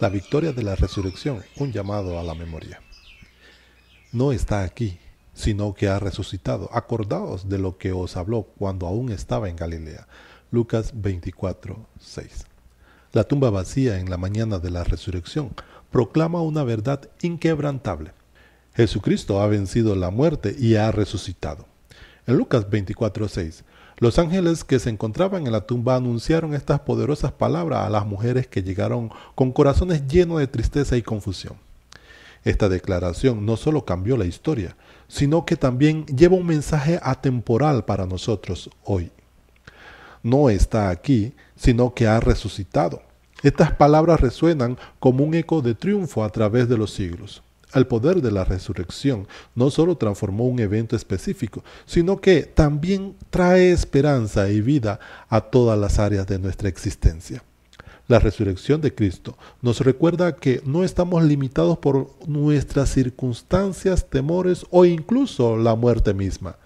La victoria de la resurrección, un llamado a la memoria. No está aquí, sino que ha resucitado. Acordaos de lo que os habló cuando aún estaba en Galilea. Lucas 24, 6. La tumba vacía en la mañana de la resurrección proclama una verdad inquebrantable. Jesucristo ha vencido la muerte y ha resucitado. En Lucas 24:6, los ángeles que se encontraban en la tumba anunciaron estas poderosas palabras a las mujeres que llegaron con corazones llenos de tristeza y confusión. Esta declaración no solo cambió la historia, sino que también lleva un mensaje atemporal para nosotros hoy. No está aquí, sino que ha resucitado. Estas palabras resuenan como un eco de triunfo a través de los siglos. El poder de la resurrección no solo transformó un evento específico, sino que también trae esperanza y vida a todas las áreas de nuestra existencia. La resurrección de Cristo nos recuerda que no estamos limitados por nuestras circunstancias, temores o incluso la muerte misma,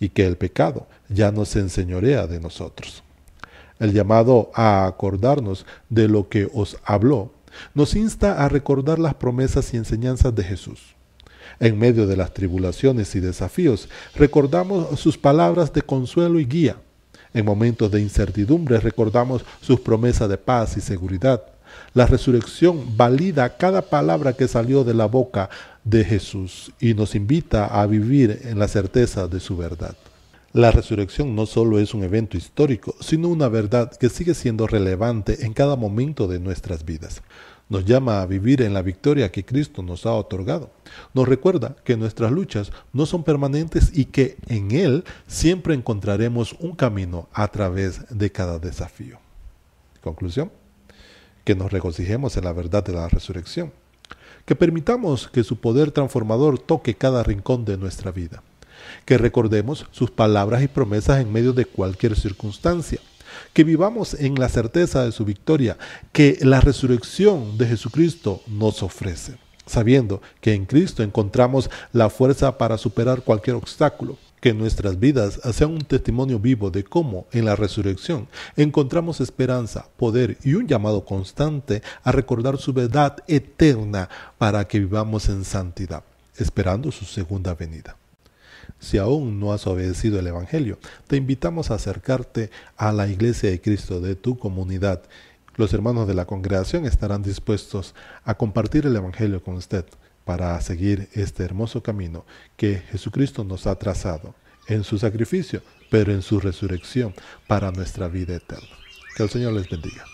y que el pecado ya no se enseñorea de nosotros. El llamado a acordarnos de lo que os habló nos insta a recordar las promesas y enseñanzas de Jesús. En medio de las tribulaciones y desafíos, recordamos sus palabras de consuelo y guía. En momentos de incertidumbre recordamos sus promesas de paz y seguridad. La resurrección valida cada palabra que salió de la boca de Jesús y nos invita a vivir en la certeza de su verdad. La resurrección no solo es un evento histórico, sino una verdad que sigue siendo relevante en cada momento de nuestras vidas. Nos llama a vivir en la victoria que Cristo nos ha otorgado. Nos recuerda que nuestras luchas no son permanentes y que en Él siempre encontraremos un camino a través de cada desafío. Conclusión. Que nos regocijemos en la verdad de la resurrección. Que permitamos que su poder transformador toque cada rincón de nuestra vida que recordemos sus palabras y promesas en medio de cualquier circunstancia, que vivamos en la certeza de su victoria que la resurrección de Jesucristo nos ofrece, sabiendo que en Cristo encontramos la fuerza para superar cualquier obstáculo. Que nuestras vidas sean un testimonio vivo de cómo en la resurrección encontramos esperanza, poder y un llamado constante a recordar su verdad eterna para que vivamos en santidad, esperando su segunda venida. Si aún no has obedecido el Evangelio, te invitamos a acercarte a la iglesia de Cristo de tu comunidad. Los hermanos de la congregación estarán dispuestos a compartir el Evangelio con usted para seguir este hermoso camino que Jesucristo nos ha trazado en su sacrificio, pero en su resurrección para nuestra vida eterna. Que el Señor les bendiga.